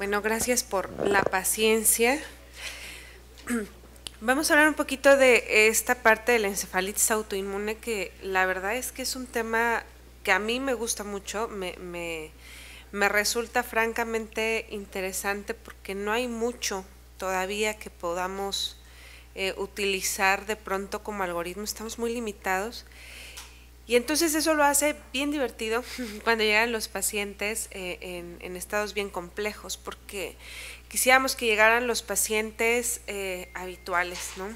Bueno, gracias por la paciencia. Vamos a hablar un poquito de esta parte de la encefalitis autoinmune, que la verdad es que es un tema que a mí me gusta mucho, me, me, resulta francamente interesante porque no hay mucho todavía que podamos eh, utilizar de pronto como algoritmo, estamos muy limitados. Y entonces eso lo hace bien divertido cuando llegan los pacientes eh, en, estados bien complejos, porque quisiéramos que llegaran los pacientes eh, habituales, ¿no?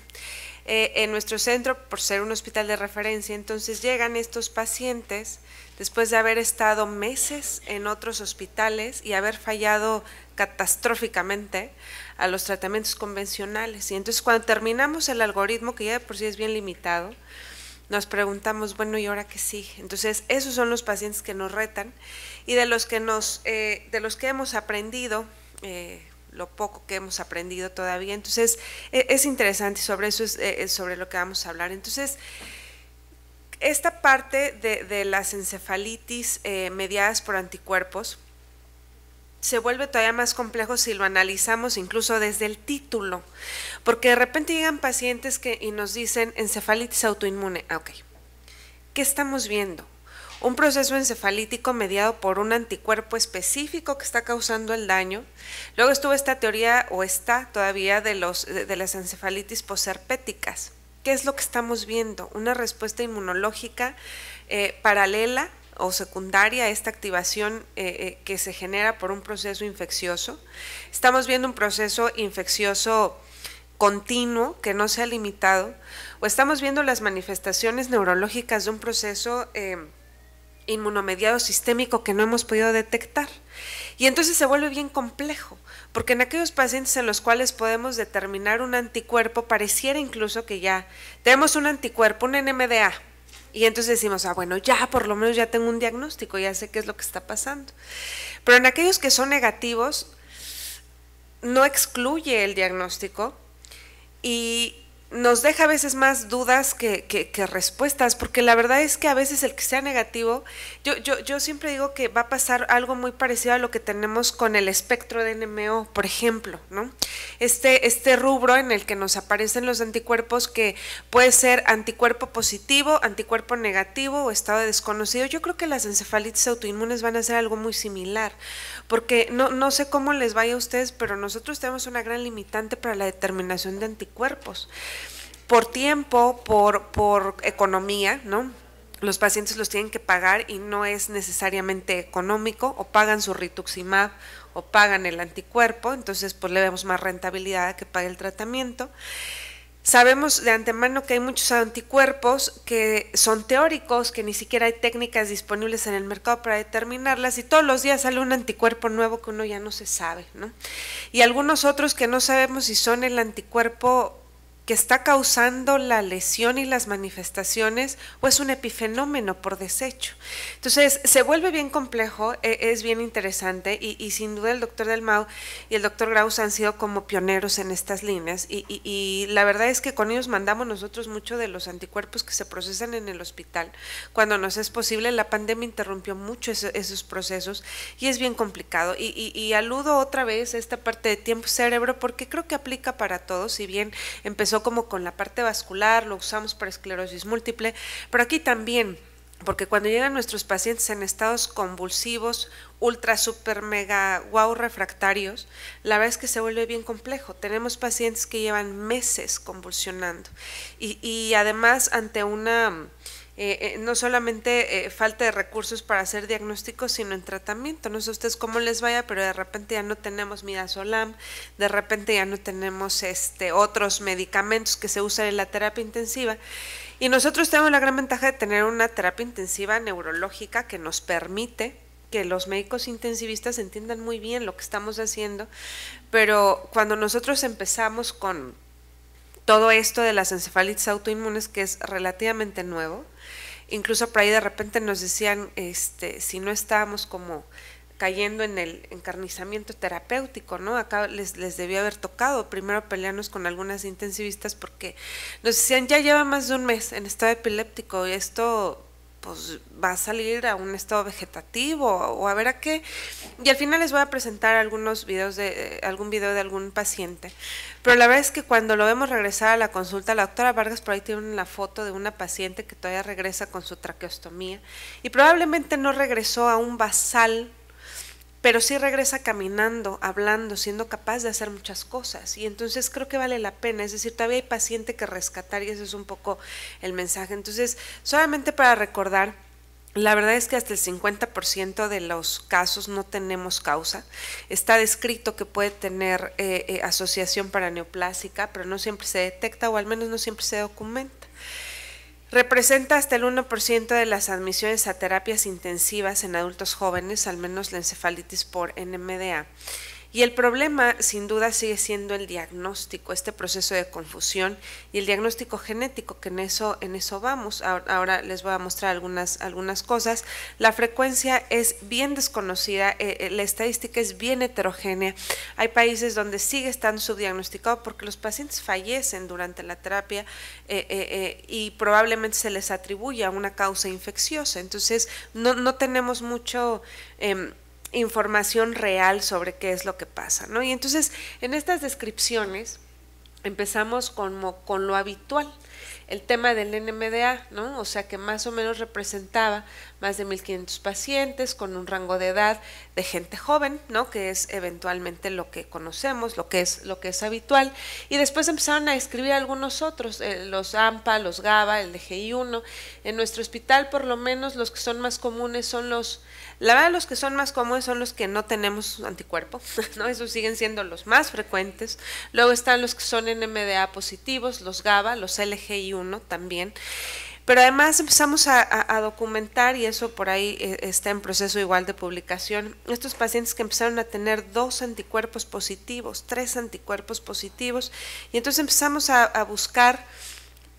Eh, en nuestro centro, por ser un hospital de referencia, entonces llegan estos pacientes después de haber estado meses en otros hospitales y haber fallado catastróficamente a los tratamientos convencionales. Y entonces cuando terminamos el algoritmo, que ya de por sí es bien limitado, nos preguntamos, bueno, ¿y ahora qué sigue? Entonces, esos son los pacientes que nos retan y de los que, nos, eh, de los que hemos aprendido, eh, lo poco que hemos aprendido todavía. Entonces, e, es interesante, sobre eso e, es, sobre lo que vamos a hablar. Entonces, esta parte de, de las encefalitis eh, mediadas por anticuerpos, se vuelve todavía más complejo si lo analizamos incluso desde el título, porque de repente llegan pacientes que, y nos dicen encefalitis autoinmune. Ah, ok. ¿Qué estamos viendo? Un proceso encefalítico mediado por un anticuerpo específico que está causando el daño. Luego estuvo esta teoría, o está todavía, de, los, de, las encefalitis posherpéticas. ¿Qué es lo que estamos viendo? Una respuesta inmunológica eh, paralela o secundaria a esta activación eh, eh, que se genera por un proceso infeccioso. Estamos viendo un proceso infeccioso continuo, que no sea limitado, o estamos viendo las manifestaciones neurológicas de un proceso eh, inmunomediado sistémico que no hemos podido detectar. Y entonces se vuelve bien complejo, porque en aquellos pacientes en los cuales podemos determinar un anticuerpo, pareciera incluso que ya tenemos un anticuerpo, un NMDA, y entonces decimos, ah, bueno, ya por lo menos ya tengo un diagnóstico, ya sé qué es lo que está pasando. Pero en aquellos que son negativos, no excluye el diagnóstico y nos deja a veces más dudas que, respuestas, porque la verdad es que a veces el que sea negativo, yo, yo, yo siempre digo que va a pasar algo muy parecido a lo que tenemos con el espectro de NMO, por ejemplo, ¿no? Este, este rubro en el que nos aparecen los anticuerpos que puede ser anticuerpo positivo, anticuerpo negativo o estado desconocido, yo creo que las encefalitis autoinmunes van a ser algo muy similar, porque no, no sé cómo les vaya a ustedes, pero nosotros tenemos una gran limitante para la determinación de anticuerpos por tiempo, por, por economía, ¿no? Los pacientes los tienen que pagar y no es necesariamente económico, o pagan su rituximab o pagan el anticuerpo, entonces pues le vemos más rentabilidad a que pague el tratamiento. Sabemos de antemano que hay muchos anticuerpos que son teóricos, que ni siquiera hay técnicas disponibles en el mercado para determinarlas y todos los días sale un anticuerpo nuevo que uno ya no se sabe, ¿no? Y algunos otros que no sabemos si son el anticuerpo que está causando la lesión y las manifestaciones o es un epifenómeno por desecho. Entonces, se vuelve bien complejo, e, es bien interesante y, sin duda el doctor Delmau y el doctor Graus han sido como pioneros en estas líneas y, la verdad es que con ellos mandamos nosotros mucho de los anticuerpos que se procesan en el hospital. Cuando nos es posible, la pandemia interrumpió mucho esos procesos y es bien complicado. y aludo otra vez a esta parte de tiempo cerebro porque creo que aplica para todos, si bien empezó como con la parte vascular, lo usamos para esclerosis múltiple, pero aquí también porque cuando llegan nuestros pacientes en estados convulsivos, ultra, super, mega, wow refractarios, la verdad es que se vuelve bien complejo. Tenemos pacientes que llevan meses convulsionando y además ante una eh, eh, no solamente eh, falta de recursos para hacer diagnósticos, sino en tratamiento. No sé ustedes cómo les vaya, pero de repente ya no tenemos midazolam, de repente ya no tenemos este, otros medicamentos que se usan en la terapia intensiva. Y nosotros tenemos la gran ventaja de tener una terapia intensiva neurológica que nos permite que los médicos intensivistas entiendan muy bien lo que estamos haciendo, pero cuando nosotros empezamos con todo esto de las encefalitis autoinmunes, que es relativamente nuevo, Incluso por ahí de repente nos decían, este, si no estábamos como cayendo en el encarnizamiento terapéutico, ¿no? Acá les, les debía haber tocado primero pelearnos con algunas intensivistas porque nos decían, ya lleva más de un mes en estado epiléptico, y esto pues va a salir a un estado vegetativo o a ver a qué. Y al final les voy a presentar algunos videos de eh, algún video de algún paciente. Pero la verdad es que cuando lo vemos regresar a la consulta, la doctora Vargas por ahí tiene una foto de una paciente que todavía regresa con su traqueostomía y probablemente no regresó a un basal pero sí regresa caminando, hablando, siendo capaz de hacer muchas cosas. Y entonces creo que vale la pena, es decir, todavía hay paciente que rescatar y ese es un poco el mensaje. Entonces, solamente para recordar, la verdad es que hasta el 50% de los casos no tenemos causa. Está descrito que puede tener eh, eh, asociación para neoplásica, pero no siempre se detecta o al menos no siempre se documenta. Representa hasta el 1% de las admisiones a terapias intensivas en adultos jóvenes, al menos la encefalitis por NMDA. Y el problema, sin duda, sigue siendo el diagnóstico, este proceso de confusión y el diagnóstico genético, que en eso, en eso vamos. Ahora, les voy a mostrar algunas, algunas cosas. La frecuencia es bien desconocida, eh, eh, la estadística es bien heterogénea. Hay países donde sigue estando subdiagnosticado porque los pacientes fallecen durante la terapia eh, y probablemente se les atribuye a una causa infecciosa. Entonces, no, tenemos mucho... Em, información real sobre qué es lo que pasa, ¿no? Y entonces, en estas descripciones empezamos como con lo habitual, el tema del NMDA, ¿no? O sea que más o menos representaba más de 1.500 pacientes con un rango de edad de gente joven, ¿no? Que es eventualmente lo que conocemos, lo que es lo que es habitual. Y después empezaron a escribir algunos otros, eh, los AMPA, los GABA, el DGI1. En nuestro hospital, por lo menos, los que son más comunes son los la verdad, los que son más comunes son los que no tenemos anticuerpo, ¿no? Esos siguen siendo los más frecuentes. Luego están los que son NMDA positivos, los GABA, los LGI1 también. Pero además empezamos a, documentar, y eso por ahí eh, está en proceso igual de publicación, estos pacientes que empezaron a tener dos anticuerpos positivos, tres anticuerpos positivos, y entonces empezamos a buscar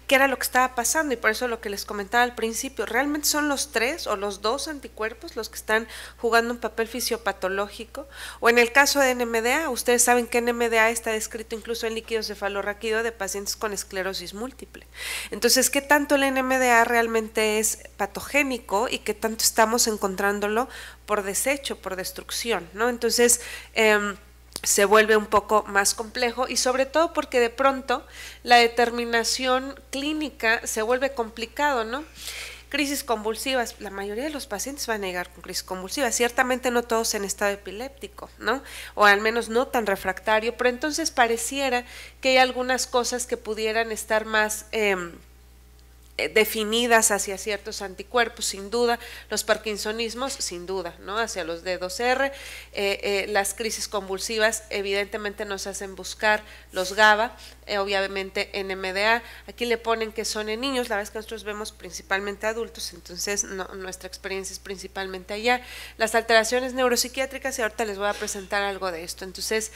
qué era lo que estaba pasando y por eso lo que les comentaba al principio, realmente son los tres o los dos anticuerpos los que están jugando un papel fisiopatológico o en el caso de NMDA, ustedes saben que NMDA está descrito incluso en líquido cefalorraquídeo de pacientes con esclerosis múltiple. Entonces, ¿qué tanto el NMDA realmente es patogénico y qué tanto estamos encontrándolo por desecho, por destrucción? ¿no? Entonces, eh, se vuelve un poco más complejo y sobre todo porque de pronto la determinación clínica se vuelve complicado, ¿no? Crisis convulsivas, la mayoría de los pacientes van a llegar con crisis convulsivas, ciertamente no todos en estado epiléptico, ¿no? O al menos no tan refractario, pero entonces pareciera que hay algunas cosas que pudieran estar más... Eh, eh, definidas hacia ciertos anticuerpos, sin duda, los parkinsonismos, sin duda, ¿no? hacia los d 2R, eh, eh, las crisis convulsivas evidentemente nos hacen buscar los GABA, obviamente obviamente NMDA, aquí le ponen que son en niños, la verdad es que nosotros vemos principalmente adultos, entonces nuestra experiencia es principalmente allá, las alteraciones neuropsiquiátricas y ahorita les voy a presentar algo de esto, entonces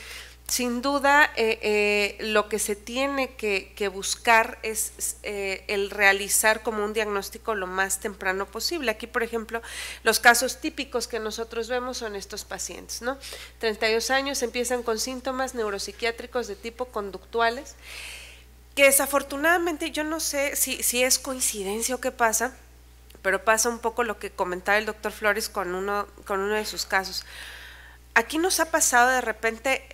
sin duda eh, eh, lo que se tiene que, buscar es eh, el realizar como un diagnóstico lo más temprano posible. Aquí, por ejemplo, los casos típicos que nosotros vemos son estos pacientes, ¿no? 32 años, empiezan con síntomas neuropsiquiátricos de tipo conductuales, que desafortunadamente yo no sé si, si es coincidencia o qué pasa, pero pasa un poco lo que comentaba el doctor Flores con uno, con uno de sus casos. Aquí nos ha pasado de repente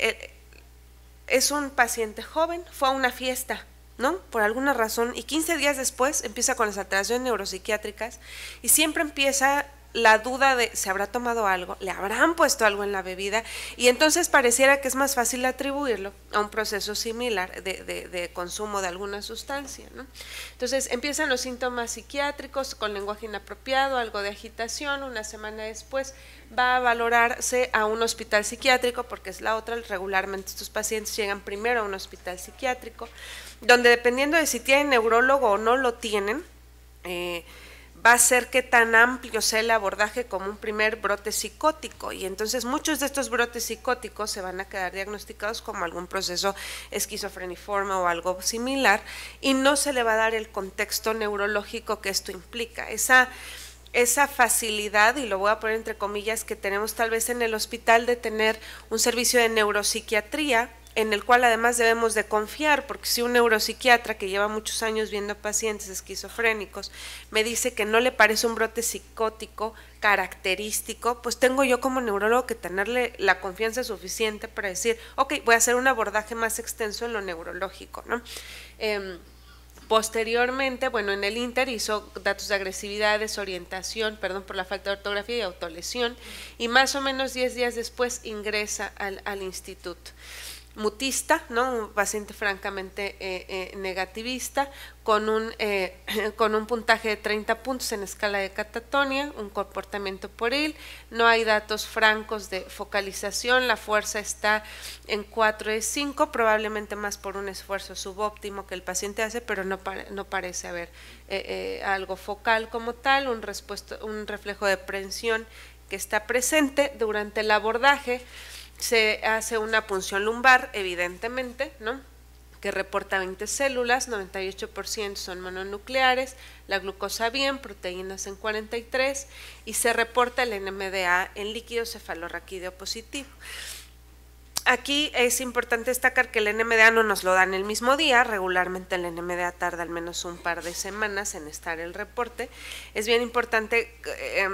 es un paciente joven, fue a una fiesta, ¿no? Por alguna razón, y 15 días después empieza con las alteraciones neuropsiquiátricas y siempre empieza la duda de se habrá tomado algo, le habrán puesto algo en la bebida y entonces pareciera que es más fácil atribuirlo a un proceso similar de, de, consumo de alguna sustancia. Entonces empiezan los síntomas psiquiátricos con lenguaje inapropiado, algo de agitación, una semana después va a valorarse a un hospital psiquiátrico porque es la otra, regularmente estos pacientes llegan primero a un hospital psiquiátrico, donde dependiendo de si tienen neurólogo o no lo tienen, eh, va a ser que tan amplio sea el abordaje como un primer brote psicótico. Y entonces muchos de estos brotes psicóticos se van a quedar diagnosticados como algún proceso esquizofreniforme o algo similar y no se le va a dar el contexto neurológico que esto implica. Esa esa facilidad, y lo voy a poner entre comillas, que tenemos tal vez en el hospital de tener un servicio de neuropsiquiatría en el cual además debemos de confiar, porque si un neuropsiquiatra que lleva muchos años viendo pacientes esquizofrénicos me dice que no le parece un brote psicótico característico, pues tengo yo como neurólogo que tenerle la confianza suficiente para decir, ok, voy a hacer un abordaje más extenso en lo neurológico, em, Posteriormente, bueno, en el Inter hizo datos de agresividad, desorientación, perdón por la falta de ortografía y autolesión, y más o menos 10 días después ingresa al instituto mutista, ¿no? un paciente francamente eh, eh, negativista, con un, eh, con un puntaje de 30 puntos en escala de catatonia, un comportamiento poril, no hay datos francos de focalización, la fuerza está en 4 de 5, probablemente más por un esfuerzo subóptimo que el paciente hace, pero no, no parece haber algo focal como tal, un, un reflejo de prensión que está presente durante el abordaje se hace una punción lumbar, evidentemente, ¿no? que reporta 20 células, 98% son mononucleares, la glucosa bien, proteínas en 43 y se reporta el NMDA en líquido cefalorraquídeo positivo. Aquí es importante destacar que el NMDA no nos lo dan el mismo día, regularmente el NMDA tarda al menos un par de semanas en estar el reporte. Es bien importante eh,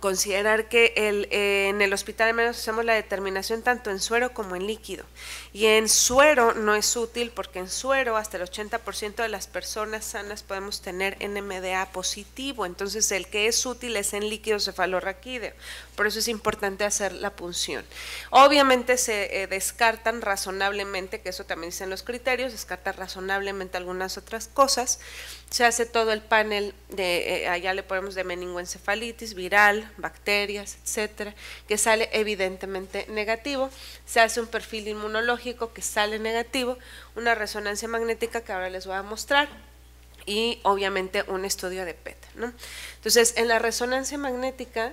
considerar que el, eh, en el hospital de menos hacemos la determinación tanto en suero como en líquido. Y en suero no es útil porque en suero hasta el 80% de las personas sanas podemos tener NMDA positivo, entonces el que es útil es en líquido cefalorraquídeo. Por eso es importante hacer la punción. Obviamente se eh, descartan razonablemente, que eso también dicen los criterios, descarta razonablemente algunas otras cosas. Se hace todo el panel de, eh, allá le ponemos de meningoencefalitis viral, bacterias, etcétera, que sale evidentemente negativo. Se hace un perfil inmunológico que sale negativo, una resonancia magnética que ahora les voy a mostrar y obviamente un estudio de PET. Entonces, en la resonancia magnética,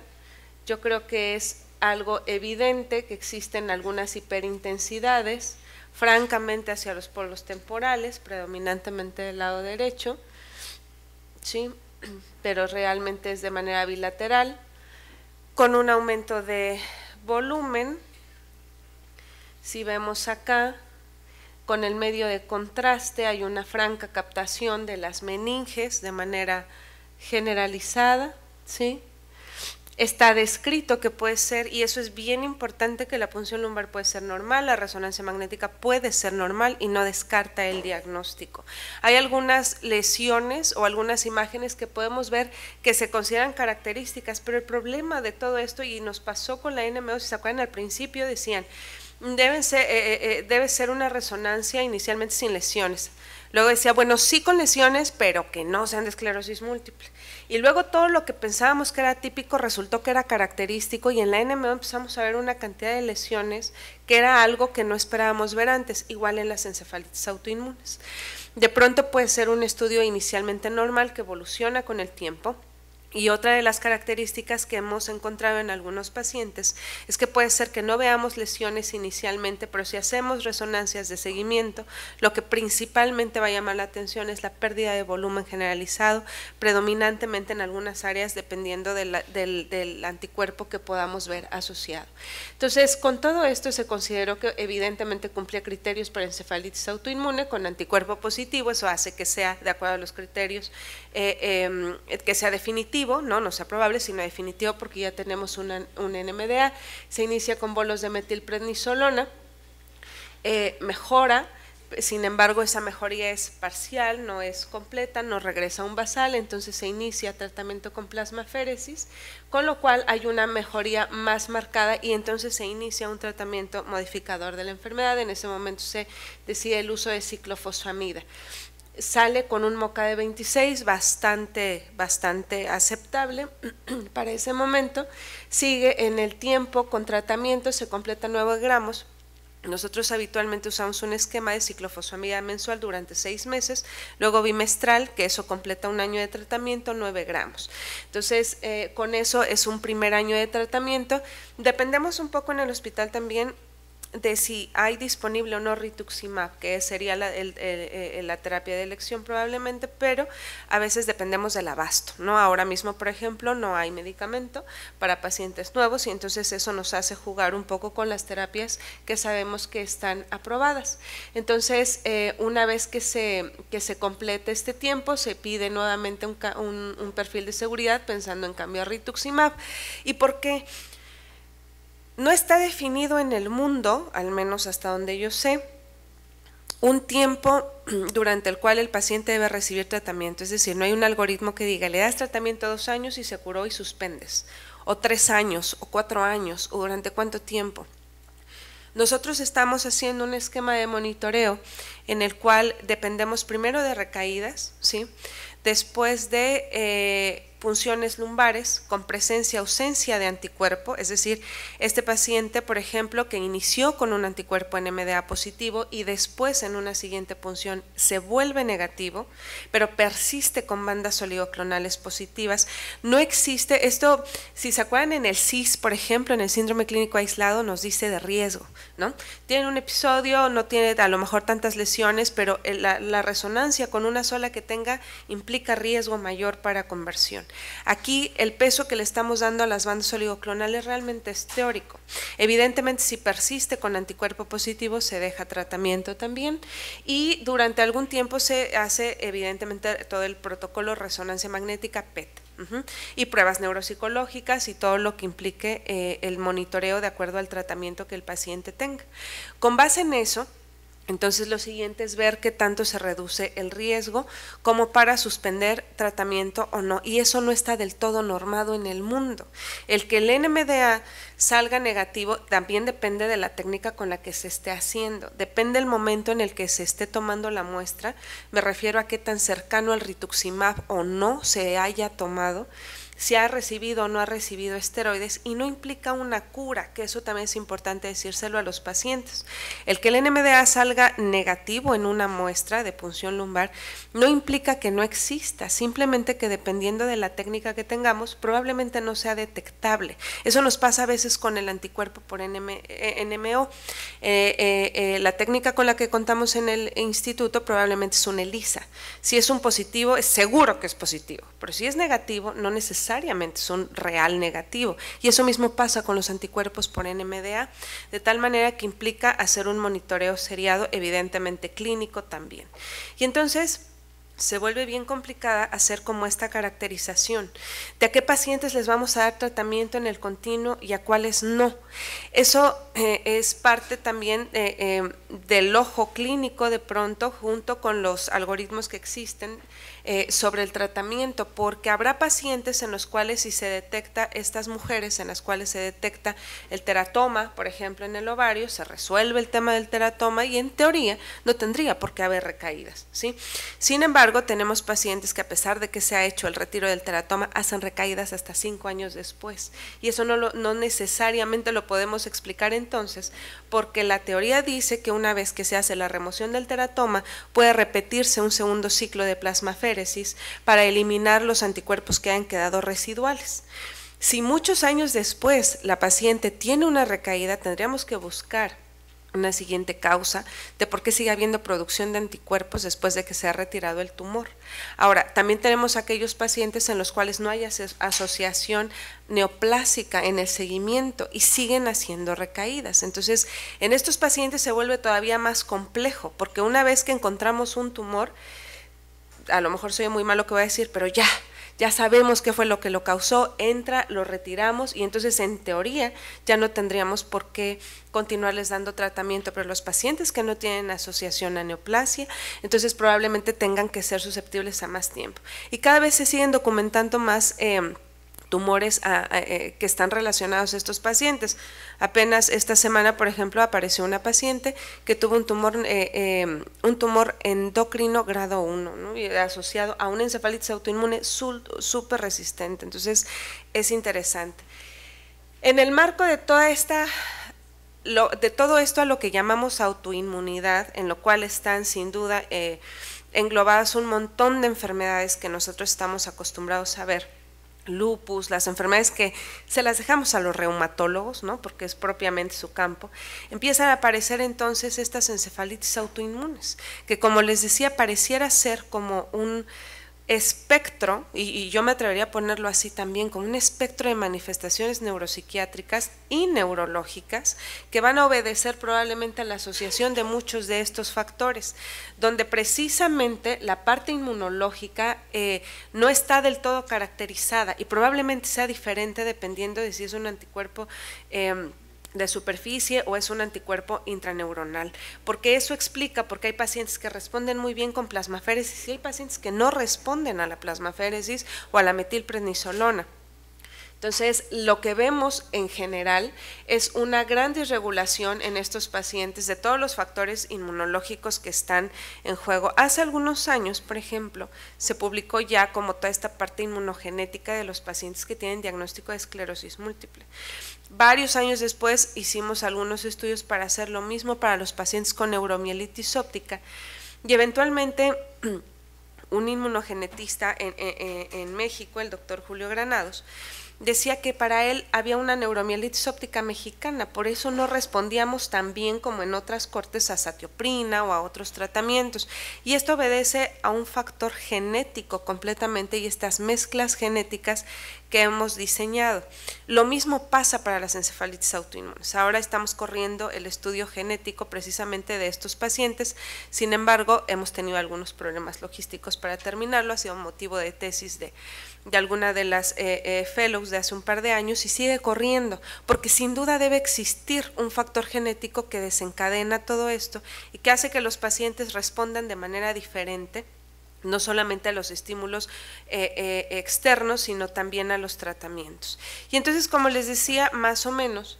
yo creo que es algo evidente que existen algunas hiperintensidades, francamente hacia los polos temporales, predominantemente del lado derecho, ¿sí? pero realmente es de manera bilateral con un aumento de volumen, si vemos acá, con el medio de contraste hay una franca captación de las meninges de manera generalizada, ¿sí? está descrito que puede ser, y eso es bien importante, que la punción lumbar puede ser normal, la resonancia magnética puede ser normal y no descarta el diagnóstico. Hay algunas lesiones o algunas imágenes que podemos ver que se consideran características, pero el problema de todo esto, y nos pasó con la NMO, si se acuerdan al principio, decían, deben ser, eh, eh, eh, debe ser una resonancia inicialmente sin lesiones. Luego decía, bueno, sí con lesiones, pero que no sean de esclerosis múltiple. Y luego todo lo que pensábamos que era típico resultó que era característico y en la NMO empezamos a ver una cantidad de lesiones que era algo que no esperábamos ver antes, igual en las encefalitis autoinmunes. De pronto puede ser un estudio inicialmente normal que evoluciona con el tiempo y otra de las características que hemos encontrado en algunos pacientes es que puede ser que no veamos lesiones inicialmente, pero si hacemos resonancias de seguimiento, lo que principalmente va a llamar la atención es la pérdida de volumen generalizado, predominantemente en algunas áreas dependiendo del, anticuerpo que podamos ver asociado. Entonces, con todo esto se consideró que evidentemente cumplía criterios para encefalitis autoinmune con anticuerpo positivo, eso hace que sea, de acuerdo a los criterios, eh, em, que sea definitivo no, sea probable, sino definitivo porque ya tenemos una, un NMDA, se inicia con bolos de metilprednisolona, eh, mejora, sin embargo esa mejoría es parcial, no es completa, no regresa a un basal, entonces se inicia tratamiento con plasmaféresis, con lo cual hay una mejoría más marcada y entonces se inicia un tratamiento modificador de la enfermedad, en ese momento se decide el uso de ciclofosfamida sale con un moca de 26 bastante, bastante aceptable para ese momento. Sigue en el tiempo con tratamiento, se completa 9 gramos. Nosotros habitualmente usamos un esquema de ciclofosfamida mensual durante seis meses, luego bimestral, que eso completa un año de tratamiento, 9 gramos. Entonces, eh, con eso es un primer año de tratamiento. Dependemos un poco en el hospital también de si hay disponible o no rituximab, que sería eh, la, terapia de elección probablemente, pero a veces dependemos del abasto, ¿no? Ahora mismo, por ejemplo, no hay medicamento para pacientes nuevos y entonces eso nos hace jugar un poco con las terapias que sabemos que están aprobadas. Entonces, eh, una vez que se, que se complete este tiempo, se pide nuevamente un, un perfil de seguridad pensando en cambio a rituximab. ¿Y por qué? no está definido en el mundo, al menos hasta donde yo sé, un tiempo durante el cual el paciente debe recibir tratamiento. Es decir, no hay un algoritmo que diga, le das tratamiento dos años y se curó y suspendes, o tres años, o cuatro años, o durante cuánto tiempo. Nosotros estamos haciendo un esquema de monitoreo en el cual dependemos primero de recaídas, ¿sí? después de eh, punciones lumbares con presencia o ausencia de anticuerpo, es decir, este paciente, por ejemplo, que inició con un anticuerpo en MDA positivo y después en una siguiente punción se vuelve negativo, pero persiste con bandas oligoclonales positivas. No existe, esto, si se acuerdan en el CIS, por ejemplo, en el síndrome clínico aislado, nos dice de riesgo, ¿no? Tiene un episodio, no tiene a lo mejor tantas lesiones, pero la resonancia con una sola que tenga implica riesgo mayor para conversión. Aquí el peso que le estamos dando a las bandas oligoclonales realmente es teórico. Evidentemente, si persiste con anticuerpo positivo, se deja tratamiento también y durante algún tiempo se hace evidentemente todo el protocolo resonancia magnética PET. Y pruebas neuropsicológicas y todo lo que implique eh, el monitoreo de acuerdo al tratamiento que el paciente tenga. Con base en eso, entonces lo siguiente es ver qué tanto se reduce el riesgo como para suspender tratamiento o no. Y eso no está del todo normado en el mundo. El que el NMDA salga negativo también depende de la técnica con la que se esté haciendo. Depende del momento en el que se esté tomando la muestra. Me refiero a qué tan cercano al rituximab o no se haya tomado si ha recibido o no ha recibido esteroides y no implica una cura, que eso también es importante decírselo a los pacientes. El que el NMDA salga negativo en una muestra de punción lumbar no implica que no exista, simplemente que dependiendo de la técnica que tengamos, probablemente no sea detectable. Eso nos pasa a veces con el anticuerpo por NMO. Eh, eh, eh, la técnica con la que contamos en el instituto probablemente es un ELISA. Si es un positivo, es seguro que es positivo, pero si es negativo, no necesariamente necesariamente un real negativo. Y eso mismo pasa con los anticuerpos por NMDA, de tal manera que implica hacer un monitoreo seriado, evidentemente clínico también. Y entonces se vuelve bien complicada hacer como esta caracterización de a qué pacientes les vamos a dar tratamiento en el continuo y a cuáles no. Eso eh, es parte también eh, eh, del ojo clínico de pronto junto con los algoritmos que existen eh, sobre el tratamiento, porque habrá pacientes en los cuales si se detecta, estas mujeres en las cuales se detecta el teratoma, por ejemplo, en el ovario, se resuelve el tema del teratoma y en teoría no tendría por qué haber recaídas. ¿sí? Sin embargo, tenemos pacientes que a pesar de que se ha hecho el retiro del teratoma, hacen recaídas hasta cinco años después. Y eso no, lo, no necesariamente lo podemos explicar entonces, porque la teoría dice que una vez que se hace la remoción del teratoma, puede repetirse un segundo ciclo de plasmafera para eliminar los anticuerpos que han quedado residuales. Si muchos años después la paciente tiene una recaída, tendríamos que buscar una siguiente causa de por qué sigue habiendo producción de anticuerpos después de que se ha retirado el tumor. Ahora, también tenemos aquellos pacientes en los cuales no hay asociación neoplásica en el seguimiento y siguen haciendo recaídas. Entonces, en estos pacientes se vuelve todavía más complejo, porque una vez que encontramos un tumor, a lo mejor soy muy malo que voy a decir, pero ya, ya sabemos qué fue lo que lo causó, entra, lo retiramos y entonces en teoría ya no tendríamos por qué continuarles dando tratamiento, pero los pacientes que no tienen asociación a neoplasia, entonces probablemente tengan que ser susceptibles a más tiempo. Y cada vez se siguen documentando más. Eh, tumores eh, que están relacionados a estos pacientes. Apenas esta semana, por ejemplo, apareció una paciente que tuvo un tumor, eh, em, un tumor endocrino grado 1 ¿no? y asociado a una encefalitis autoinmune súper resistente. Entonces, es interesante. En el marco de toda esta lo, de todo esto a lo que llamamos autoinmunidad, en lo cual están sin duda eh, englobadas un montón de enfermedades que nosotros estamos acostumbrados a ver lupus, las enfermedades que se las dejamos a los reumatólogos, ¿no? porque es propiamente su campo, empiezan a aparecer entonces estas encefalitis autoinmunes, que como les decía, pareciera ser como un espectro, y, yo me atrevería a ponerlo así también, con un espectro de manifestaciones neuropsiquiátricas y neurológicas que van a obedecer probablemente a la asociación de muchos de estos factores, donde precisamente la parte inmunológica eh, no está del todo caracterizada y probablemente sea diferente dependiendo de si es un anticuerpo. Em, de superficie o es un anticuerpo intraneuronal, porque eso explica porque hay pacientes que responden muy bien con plasmaféresis y hay pacientes que no responden a la plasmaféresis o a la metilprednisolona. Entonces, lo que vemos en general es una gran desregulación en estos pacientes de todos los factores inmunológicos que están en juego. Hace algunos años, por ejemplo, se publicó ya como toda esta parte inmunogenética de los pacientes que tienen diagnóstico de esclerosis múltiple. Varios años después hicimos algunos estudios para hacer lo mismo para los pacientes con neuromielitis óptica y eventualmente un inmunogenetista en, en México, el doctor Julio Granados, decía que para él había una neuromielitis óptica mexicana, por eso no respondíamos tan bien como en otras cortes a satioprina o a otros tratamientos. Y esto obedece a un factor genético completamente y estas mezclas genéticas que hemos diseñado. Lo mismo pasa para las encefalitis autoinmunes. Ahora estamos corriendo el estudio genético precisamente de estos pacientes, sin embargo, hemos tenido algunos problemas logísticos para terminarlo, ha sido motivo de tesis de de alguna de las eh, eh, fellows de hace un par de años y sigue corriendo, porque sin duda debe existir un factor genético que desencadena todo esto y que hace que los pacientes respondan de manera diferente no solamente a los estímulos eh, externos, sino también a los tratamientos. Y entonces, como les decía, más o menos,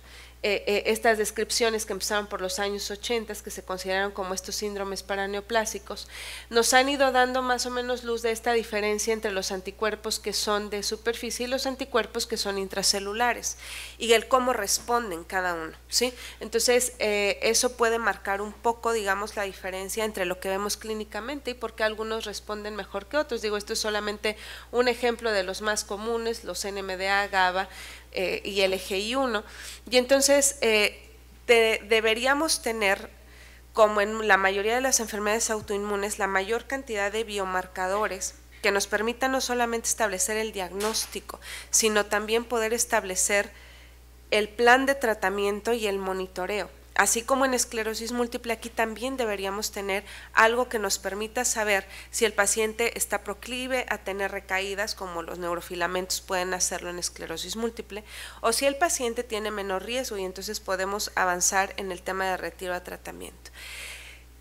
eh, eh, estas descripciones que empezaron por los años 80, que se consideraron como estos síndromes paraneoplásicos, nos han ido dando más o menos luz de esta diferencia entre los anticuerpos que son de superficie y los anticuerpos que son intracelulares y el cómo responden cada uno. ¿sí? Entonces, eh, eso puede marcar un poco, digamos, la diferencia entre lo que vemos clínicamente y por qué algunos responden mejor que otros. Digo, esto es solamente un ejemplo de los más comunes, los NMDA, GABA, eh, y LGI1. Y entonces eh, deberíamos tener, como en la mayoría de las enfermedades autoinmunes, la mayor cantidad de biomarcadores que nos permitan no solamente establecer el diagnóstico, sino también poder establecer el plan de tratamiento y el monitoreo así como en esclerosis múltiple, aquí también deberíamos tener algo que nos permita saber si el paciente está proclive a tener recaídas, como los neurofilamentos pueden hacerlo en esclerosis múltiple, o si el paciente tiene menor riesgo y entonces podemos avanzar en el tema de retiro a tratamiento.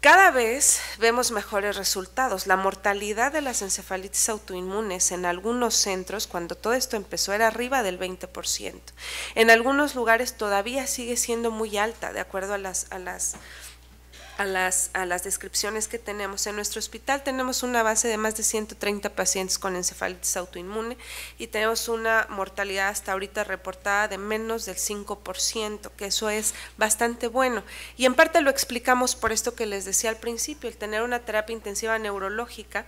Cada vez vemos mejores resultados. La mortalidad de las encefalitis autoinmunes en algunos centros, cuando todo esto empezó, era arriba del 20%. En algunos lugares todavía sigue siendo muy alta, de acuerdo a las, a las a las, a las descripciones que tenemos. En nuestro hospital tenemos una base de más de 130 pacientes con encefalitis autoinmune y tenemos una mortalidad hasta ahorita reportada de menos del 5%, que eso es bastante bueno. Y en parte lo explicamos por esto que les decía al principio, el tener una terapia intensiva neurológica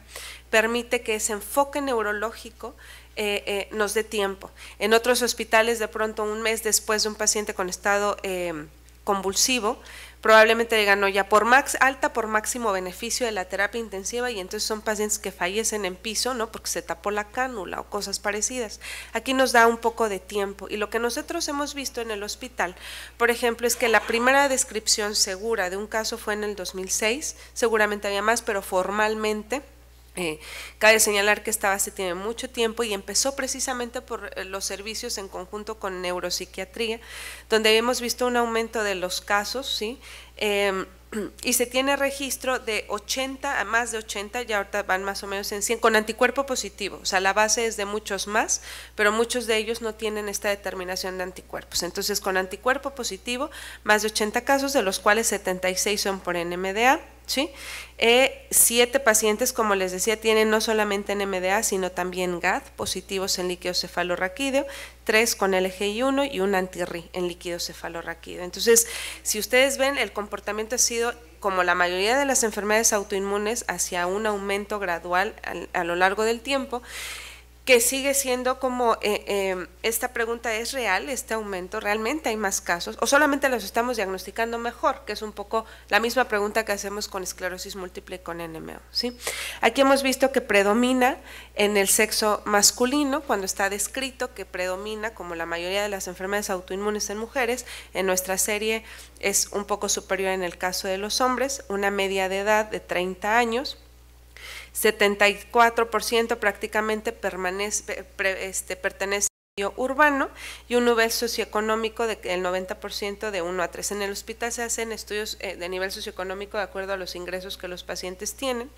permite que ese enfoque neurológico eh, eh, nos dé tiempo. En otros hospitales de pronto un mes después de un paciente con estado eh, convulsivo, probablemente digan, no, ya por max, alta por máximo beneficio de la terapia intensiva y entonces son pacientes que fallecen en piso, ¿no? Porque se tapó la cánula o cosas parecidas. Aquí nos da un poco de tiempo y lo que nosotros hemos visto en el hospital, por ejemplo, es que la primera descripción segura de un caso fue en el 2006, seguramente había más, pero formalmente eh, cabe señalar que esta base tiene mucho tiempo y empezó precisamente por eh, los servicios en conjunto con neuropsiquiatría, donde hemos visto un aumento de los casos, ¿sí? Em, y se tiene registro de 80 a más de 80, ya ahorita van más o menos en 100, con anticuerpo positivo. O sea, la base es de muchos más, pero muchos de ellos no tienen esta determinación de anticuerpos. Entonces, con anticuerpo positivo, más de 80 casos, de los cuales 76 son por NMDA. ¿sí? Eh, siete pacientes, como les decía, tienen no solamente NMDA, sino también GAD, positivos en líquido cefalorraquídeo, tres con LGI1 y un antirri en líquido cefalorraquídeo. Entonces, si ustedes ven, el comportamiento ha sido, como la mayoría de las enfermedades autoinmunes, hacia un aumento gradual a lo largo del tiempo que sigue siendo como eh, em, esta pregunta es real, este aumento, realmente hay más casos, o solamente los estamos diagnosticando mejor, que es un poco la misma pregunta que hacemos con esclerosis múltiple y con NMO. ¿sí? Aquí hemos visto que predomina en el sexo masculino, cuando está descrito que predomina, como la mayoría de las enfermedades autoinmunes en mujeres, en nuestra serie es un poco superior en el caso de los hombres, una media de edad de 30 años 74% prácticamente permanece, este, pertenece urbano y un nivel socioeconómico del por 90% de 1 a 3. En el hospital se hacen estudios eh, de nivel socioeconómico de acuerdo a los ingresos que los pacientes tienen,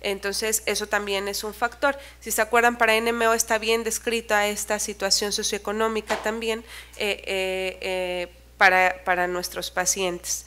entonces eso también es un factor. Si se acuerdan, para NMO está bien descrita esta situación socioeconómica también eh, eh, para, para nuestros pacientes.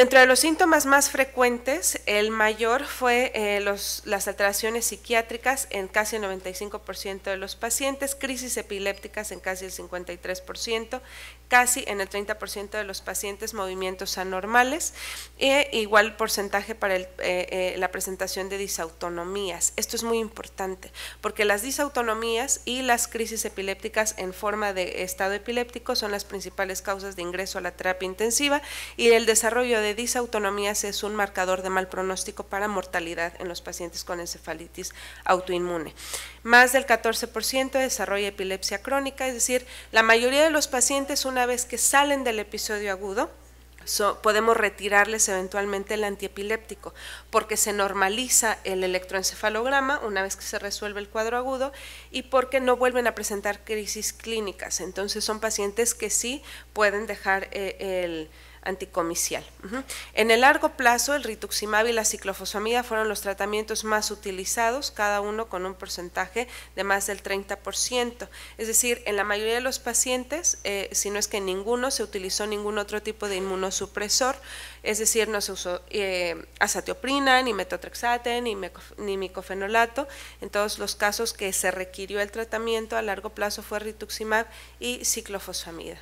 Dentro de los síntomas más frecuentes, el mayor fue eh, las alteraciones psiquiátricas en casi el 95% de los pacientes, crisis epilépticas en casi el 53%, casi en el 30% de los pacientes movimientos anormales, e igual porcentaje para eh, eh, la presentación de disautonomías. Esto es muy importante porque las disautonomías y las crisis epilépticas en forma de estado epiléptico son las principales causas de ingreso a la terapia intensiva y el desarrollo de disautonomías es un marcador de mal pronóstico para mortalidad en los pacientes con encefalitis autoinmune. Más del 14% desarrolla epilepsia crónica, es decir, la mayoría de los pacientes una vez que salen del episodio agudo, podemos retirarles eventualmente el antiepiléptico, porque se normaliza el electroencefalograma una vez que se resuelve el cuadro agudo y porque no vuelven a presentar crisis clínicas. Entonces son pacientes que sí pueden dejar eh, el anticomicial. En el largo plazo, el rituximab y la ciclofosfamida fueron los tratamientos más utilizados, cada uno con un porcentaje de más del 30%. Es decir, en la mayoría de los pacientes, eh, si no es que en ninguno, se utilizó ningún otro tipo de inmunosupresor, es decir, no se usó eh, azatioprina, ni metotrexate, ni, micofenolato. En todos los casos que se requirió el tratamiento a largo plazo fue rituximab y ciclofosfamida.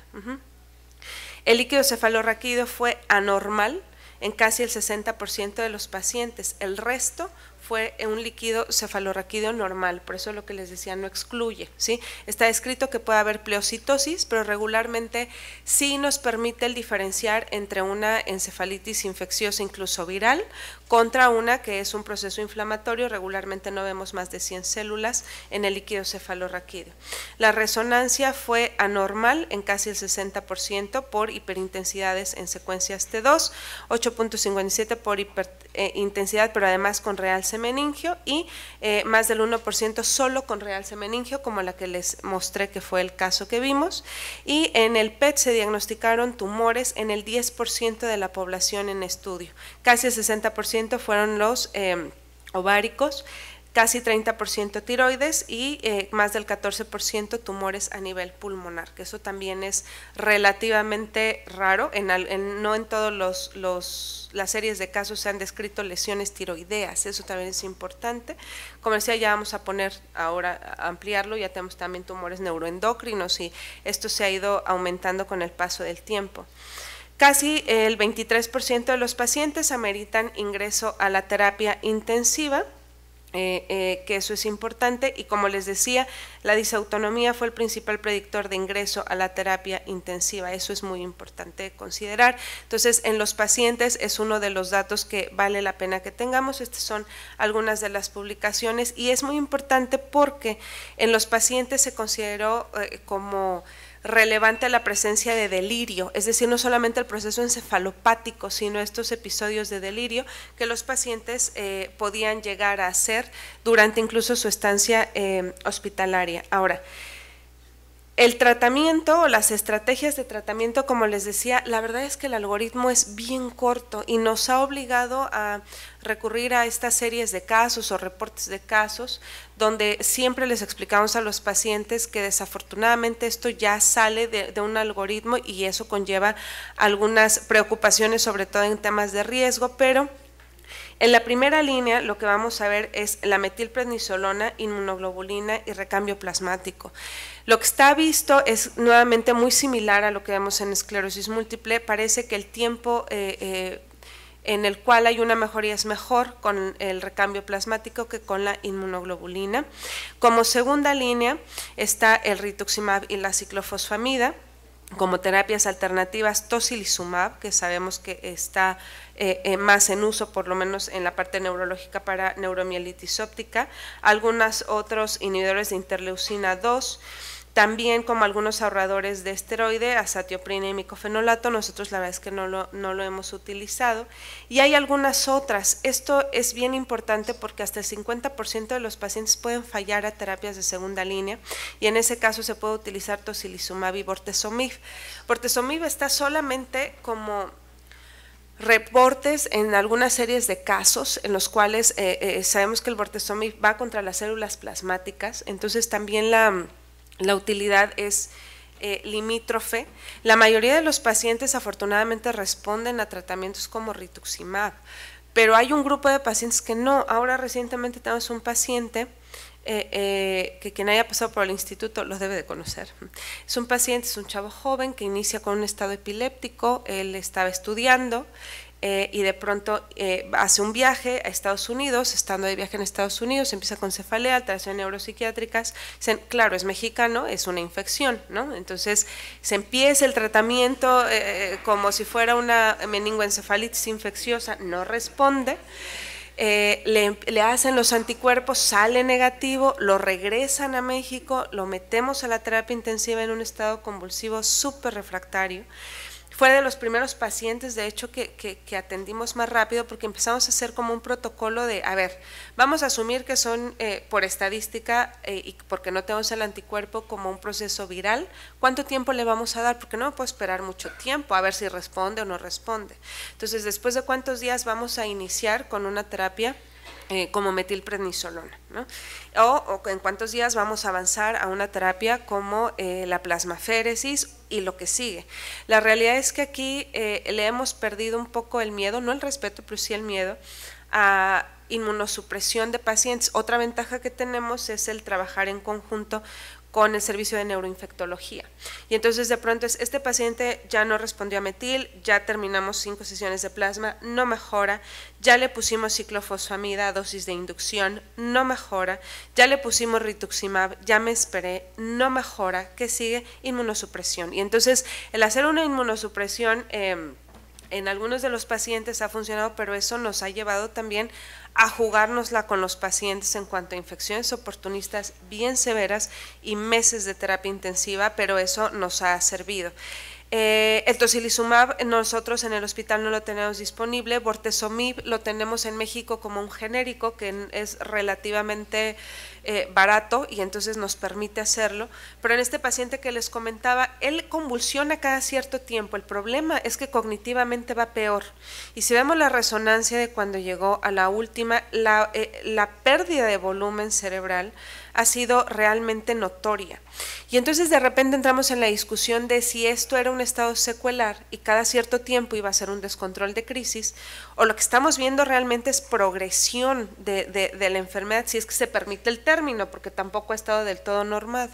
El líquido cefalorraquídeo fue anormal en casi el 60% de los pacientes. El resto fue un líquido cefalorraquídeo normal, por eso lo que les decía no excluye, ¿sí? Está escrito que puede haber pleocitosis, pero regularmente sí nos permite el diferenciar entre una encefalitis infecciosa incluso viral contra una que es un proceso inflamatorio, regularmente no vemos más de 100 células en el líquido cefalorraquídeo. La resonancia fue anormal en casi el 60% por hiperintensidades en secuencias T2, 8.57 por hiperintensidad, eh, pero además con real semeningio, y eh, más del 1% solo con real semeningio como la que les mostré que fue el caso que vimos. Y en el PET se diagnosticaron tumores en el 10% de la población en estudio, casi el 60% fueron los em, ováricos, casi 30% tiroides y eh, más del 14% tumores a nivel pulmonar, que eso también es relativamente raro, no en todas las series de casos se han descrito lesiones tiroideas, eso también es importante. Como decía, ya vamos a poner ahora, a ampliarlo, ya tenemos también tumores neuroendocrinos y esto se ha ido aumentando con el paso del tiempo. Casi el 23% de los pacientes ameritan ingreso a la terapia intensiva. Eh, eh, que eso es importante y como les decía, la disautonomía fue el principal predictor de ingreso a la terapia intensiva, eso es muy importante considerar. Entonces, en los pacientes es uno de los datos que vale la pena que tengamos, estas son algunas de las publicaciones y es muy importante porque en los pacientes se consideró eh, como relevante a la presencia de delirio, es decir, no solamente el proceso encefalopático, sino estos episodios de delirio que los pacientes eh, podían llegar a hacer durante incluso su estancia eh, hospitalaria. Ahora, el tratamiento o las estrategias de tratamiento, como les decía, la verdad es que el algoritmo es bien corto y nos ha obligado a recurrir a estas series de casos o reportes de casos, donde siempre les explicamos a los pacientes que desafortunadamente esto ya sale de, un algoritmo y eso conlleva algunas preocupaciones, sobre todo en temas de riesgo, pero en la primera línea lo que vamos a ver es la metilprednisolona, inmunoglobulina y recambio plasmático. Lo que está visto es nuevamente muy similar a lo que vemos en esclerosis múltiple. Parece que el tiempo eh, eh, en el cual hay una mejoría es mejor con el recambio plasmático que con la inmunoglobulina. Como segunda línea está el rituximab y la ciclofosfamida. Como terapias alternativas, tocilizumab, que sabemos que está eh, eh, más en uso, por lo menos en la parte neurológica para neuromielitis óptica, algunos otros inhibidores de interleucina 2, también como algunos ahorradores de esteroide, asatioprina y micofenolato, nosotros la verdad es que no lo, no lo hemos utilizado. Y hay algunas otras. Esto es bien importante porque hasta el 50% de los pacientes pueden fallar a terapias de segunda línea y en ese caso se puede utilizar tocilizumab y bortezomib. Bortezomib está solamente como reportes en algunas series de casos en los cuales eh, eh, sabemos que el bortezomib va contra las células plasmáticas, entonces también la, utilidad es eh, limítrofe. La mayoría de los pacientes afortunadamente responden a tratamientos como rituximab, pero hay un grupo de pacientes que no. Ahora recientemente tenemos un paciente eh, eh, que quien haya pasado por el instituto los debe de conocer. Es un paciente, es un chavo joven que inicia con un estado epiléptico, él estaba estudiando eh, y de pronto hace un viaje a Estados Unidos, estando de viaje en Estados Unidos, empieza con cefalea, alteraciones neuropsiquiátricas, claro, es mexicano, es una infección, ¿no? Entonces se empieza el tratamiento como si fuera una meningoencefalitis infecciosa, no responde. Eh, le, em, le, hacen los anticuerpos, sale negativo, lo regresan a México, lo metemos a la terapia intensiva en un estado convulsivo súper refractario fue de los primeros pacientes, de hecho, que, atendimos más rápido porque empezamos a hacer como un protocolo de, a ver, vamos a asumir que son eh, por estadística eh, y porque no tenemos el anticuerpo como un proceso viral, ¿cuánto tiempo le vamos a dar? Porque no me puedo esperar mucho tiempo a ver si responde o no responde. Entonces, después de cuántos días vamos a iniciar con una terapia eh, como metilprednisolona. ¿no? O, en cuántos días vamos a avanzar a una terapia como eh, la plasmaféresis y lo que sigue. La realidad es que aquí eh, le hemos perdido un poco el miedo, no el respeto, pero sí el miedo a inmunosupresión de pacientes. Otra ventaja que tenemos es el trabajar en conjunto con el servicio de neuroinfectología. Y entonces de pronto es, este paciente ya no respondió a metil, ya terminamos cinco sesiones de plasma, no mejora, ya le pusimos ciclofosfamida dosis de inducción, no mejora, ya le pusimos rituximab, ya me esperé, no mejora, que sigue inmunosupresión. Y entonces el hacer una inmunosupresión... Em, en algunos de los pacientes ha funcionado, pero eso nos ha llevado también a jugárnosla con los pacientes en cuanto a infecciones oportunistas bien severas y meses de terapia intensiva, pero eso nos ha servido el eh, tocilizumab nosotros en el hospital no lo tenemos disponible, bortezomib lo tenemos en México como un genérico que es relativamente eh, barato y entonces nos permite hacerlo, pero en este paciente que les comentaba, él convulsiona cada cierto tiempo, el problema es que cognitivamente va peor y si vemos la resonancia de cuando llegó a la última, la eh, pérdida de volumen cerebral, ha sido realmente notoria. Y entonces de repente entramos en la discusión de si esto era un estado secular y cada cierto tiempo iba a ser un descontrol de crisis, o lo que estamos viendo realmente es progresión de, de, de la enfermedad, si es que se permite el término, porque tampoco ha estado del todo normado.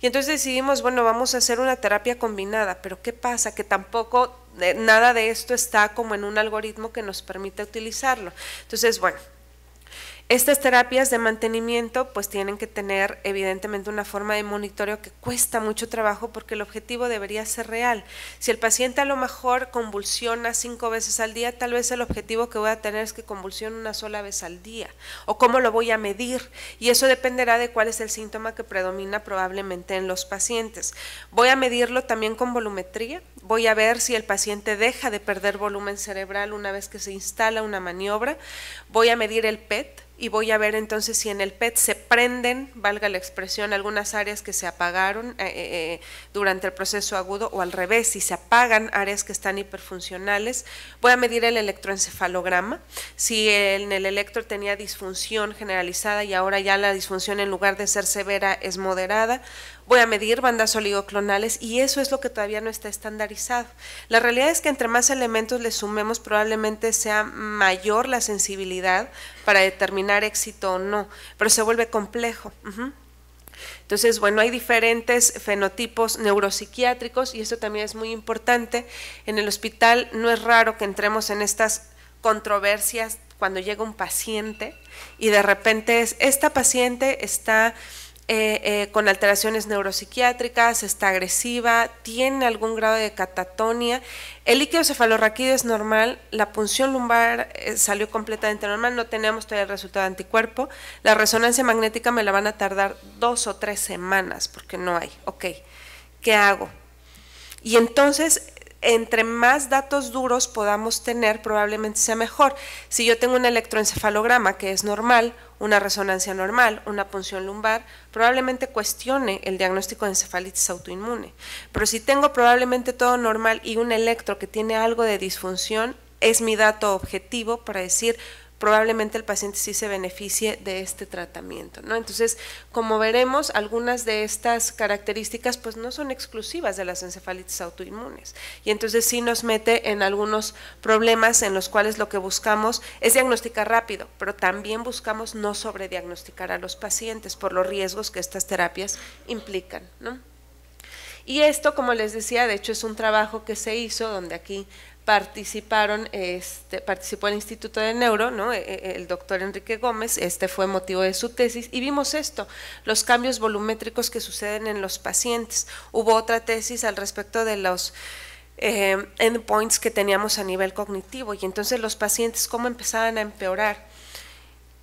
Y entonces decidimos, bueno, vamos a hacer una terapia combinada, pero ¿qué pasa? Que tampoco eh, nada de esto está como en un algoritmo que nos permite utilizarlo. Entonces, bueno, estas terapias de mantenimiento pues tienen que tener evidentemente una forma de monitoreo que cuesta mucho trabajo porque el objetivo debería ser real. Si el paciente a lo mejor convulsiona cinco veces al día, tal vez el objetivo que voy a tener es que convulsione una sola vez al día o cómo lo voy a medir y eso dependerá de cuál es el síntoma que predomina probablemente en los pacientes. Voy a medirlo también con volumetría, voy a ver si el paciente deja de perder volumen cerebral una vez que se instala una maniobra, voy a medir el PET y voy a ver entonces si en el PET se prenden, valga la expresión, algunas áreas que se apagaron eh, eh, eh, durante el proceso agudo o al revés, si se apagan áreas que están hiperfuncionales. Voy a medir el electroencefalograma, si en el electro tenía disfunción generalizada y ahora ya la disfunción en lugar de ser severa es moderada voy a medir bandas oligoclonales y eso es lo que todavía no está estandarizado. La realidad es que entre más elementos le sumemos probablemente sea mayor la sensibilidad para determinar éxito o no, pero se vuelve complejo. Entonces, bueno, hay diferentes fenotipos neuropsiquiátricos y esto también es muy importante. En el hospital no es raro que entremos en estas controversias cuando llega un paciente y de repente es, esta paciente está eh, eh, con alteraciones neuropsiquiátricas, está agresiva, tiene algún grado de catatonia. El líquido cefalorraquídeo es normal, la punción lumbar eh, salió completamente normal, no tenemos todavía el resultado de anticuerpo. La resonancia magnética me la van a tardar dos o tres semanas porque no hay. Ok, ¿qué hago? Y entonces entre más datos duros podamos tener, probablemente sea mejor. Si yo tengo un electroencefalograma que es normal, una resonancia normal, una punción lumbar, probablemente cuestione el diagnóstico de encefalitis autoinmune. Pero si tengo probablemente todo normal y un electro que tiene algo de disfunción, es mi dato objetivo para decir, probablemente el paciente sí se beneficie de este tratamiento. ¿no? Entonces, como veremos, algunas de estas características pues no son exclusivas de las encefalitis autoinmunes y entonces sí nos mete en algunos problemas en los cuales lo que buscamos es diagnosticar rápido, pero también buscamos no sobrediagnosticar a los pacientes por los riesgos que estas terapias implican. ¿no? Y esto, como les decía, de hecho es un trabajo que se hizo donde aquí participaron, este, participó el Instituto de Neuro, ¿no? E, e, el doctor Enrique Gómez, este fue motivo de su tesis, y vimos esto, los cambios volumétricos que suceden en los pacientes. Hubo otra tesis al respecto de los eh, endpoints que teníamos a nivel cognitivo, y entonces los pacientes cómo empezaban a empeorar.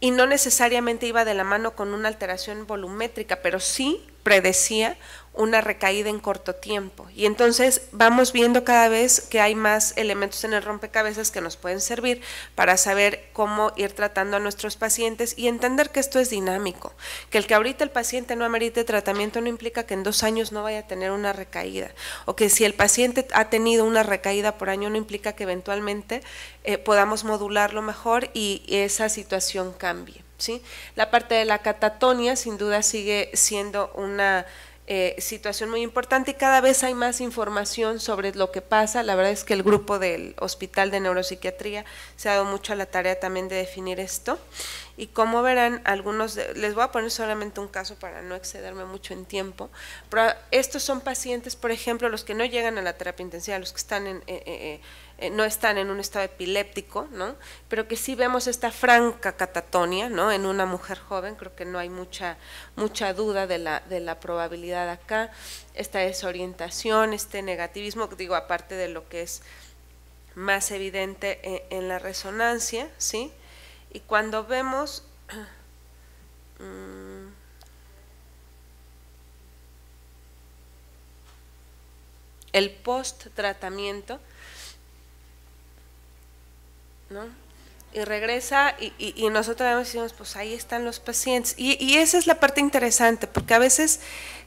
Y no necesariamente iba de la mano con una alteración volumétrica, pero sí predecía una recaída en corto tiempo. Y entonces vamos viendo cada vez que hay más elementos en el rompecabezas que nos pueden servir para saber cómo ir tratando a nuestros pacientes y entender que esto es dinámico, que el que ahorita el paciente no amerite tratamiento no implica que en dos años no vaya a tener una recaída, o que si el paciente ha tenido una recaída por año no implica que eventualmente eh, podamos modularlo mejor y esa situación cambie. La parte de la catatonia sin duda sigue siendo una eh, situación muy importante y cada vez hay más información sobre lo que pasa. La verdad es que el grupo del Hospital de Neuropsiquiatría se ha dado mucho a la tarea también de definir esto. Y como verán, algunos, les voy a poner solamente un caso para no excederme mucho en tiempo, pero estos son pacientes, por ejemplo, los que no llegan a la terapia intensiva, los que están en... Eh, eh, eh, no están en un estado epiléptico, ¿no? Pero que sí vemos esta franca catatonia, ¿no? En una mujer joven, creo que no hay mucha, mucha duda de la, de la probabilidad acá, esta desorientación, este negativismo, digo, aparte de lo que es más evidente eh, en, la resonancia, ¿sí? Y cuando vemos... Mm, el post tratamiento, ¿no? Y regresa y, y, nosotros decimos, pues ahí están los pacientes. Y, y esa es la parte interesante, porque a veces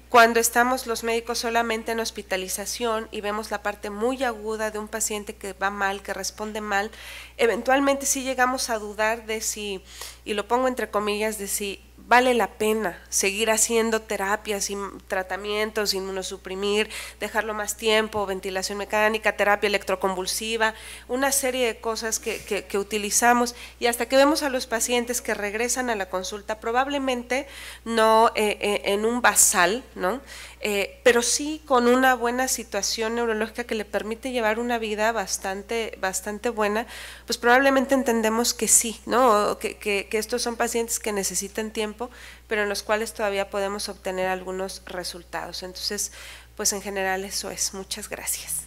cuando estamos los médicos solamente en hospitalización y vemos la parte muy aguda de un paciente que va mal, que responde mal, eventualmente sí llegamos a dudar de si, y lo pongo entre comillas, de si vale la pena seguir haciendo terapias y tratamientos, inmunosuprimir, dejarlo más tiempo, ventilación mecánica, terapia electroconvulsiva, una serie de cosas que, utilizamos y hasta que vemos a los pacientes que regresan a la consulta, probablemente no eh, eh, en un basal, ¿no? Eh, pero sí con una buena situación neurológica que le permite llevar una vida bastante, bastante buena, pues probablemente entendemos que sí, ¿no? que estos son pacientes que necesitan tiempo, pero en los cuales todavía podemos obtener algunos resultados. Entonces, pues en general eso es. Muchas gracias.